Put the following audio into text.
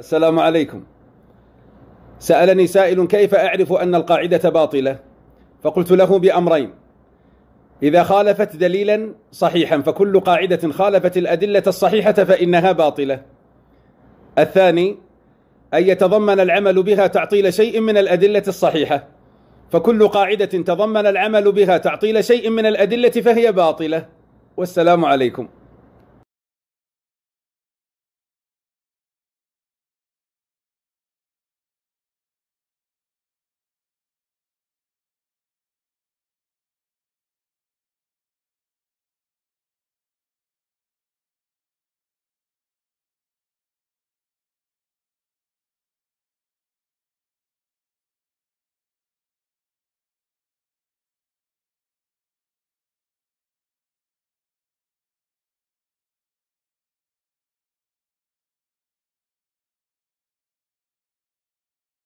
السلام عليكم سألني سائل كيف أعرف أن القاعدة باطلة فقلت له بأمرين إذا خالفت دليلا صحيحا فكل قاعدة خالفت الأدلة الصحيحة فإنها باطلة الثاني أن يتضمن العمل بها تعطيل شيء من الأدلة الصحيحة فكل قاعدة تضمن العمل بها تعطيل شيء من الأدلة فهي باطلة والسلام عليكم